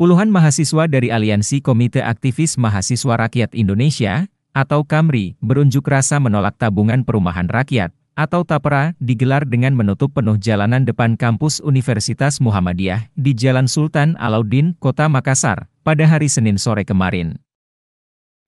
Puluhan mahasiswa dari Aliansi Komite Aktivis Mahasiswa Rakyat Indonesia, atau KAMRI, berunjuk rasa menolak tabungan perumahan rakyat, atau TAPERA, digelar dengan menutup penuh jalanan depan kampus Universitas Muhammadiyah di Jalan Sultan Alauddin, Kota Makassar, pada hari Senin sore kemarin.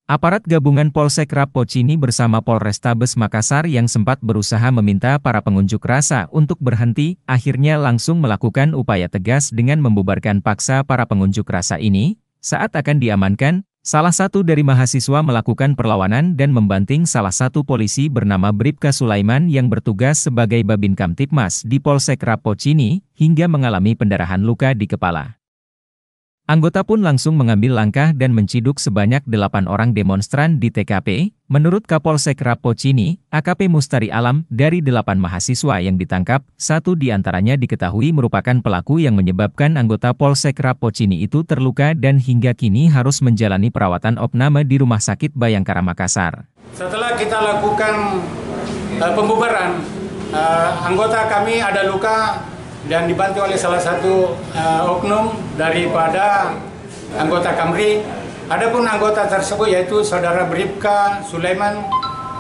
Aparat gabungan Polsek Rapocini bersama Polrestabes Makassar yang sempat berusaha meminta para pengunjuk rasa untuk berhenti, akhirnya langsung melakukan upaya tegas dengan membubarkan paksa para pengunjuk rasa ini, saat akan diamankan, salah satu dari mahasiswa melakukan perlawanan dan membanting salah satu polisi bernama Bribka Sulaiman yang bertugas sebagai Babin Kamtipmas di Polsek Rapocini, hingga mengalami pendarahan luka di kepala. Anggota pun langsung mengambil langkah dan menciduk sebanyak delapan orang demonstran di TKP. Menurut Kapolsek Rapocini, AKP Mustari Alam, dari delapan mahasiswa yang ditangkap, satu di antaranya diketahui merupakan pelaku yang menyebabkan anggota Polsek Rapocini itu terluka dan hingga kini harus menjalani perawatan opname di Rumah Sakit Bayangkara Makassar. Setelah kita lakukan uh, pembubaran, uh, anggota kami ada luka dan dibantu oleh salah satu uh, oknum daripada anggota Kamri. Adapun anggota tersebut yaitu saudara Bripka Sulaiman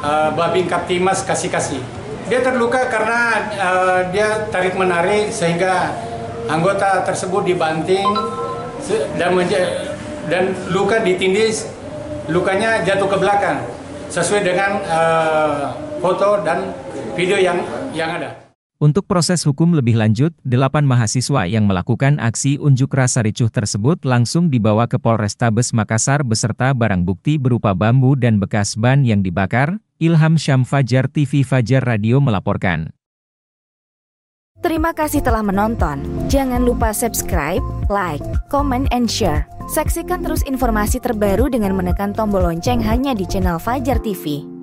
uh, eh, Babing Kaptimas Kasih. Dia terluka karena uh, dia tarik menarik sehingga anggota tersebut dibanting dan dan luka ditindis, lukanya jatuh ke belakang sesuai dengan uh, foto dan video yang yang ada. Untuk proses hukum lebih lanjut, delapan mahasiswa yang melakukan aksi unjuk rasa ricuh tersebut langsung dibawa ke Polrestabes Makassar beserta barang bukti berupa bambu dan bekas ban yang dibakar, Ilham Syam Fajar TV Fajar Radio melaporkan. Terima kasih telah menonton. Jangan lupa subscribe, like, comment, and share. Saksikan terus informasi terbaru dengan menekan tombol lonceng hanya di channel Fajar TV.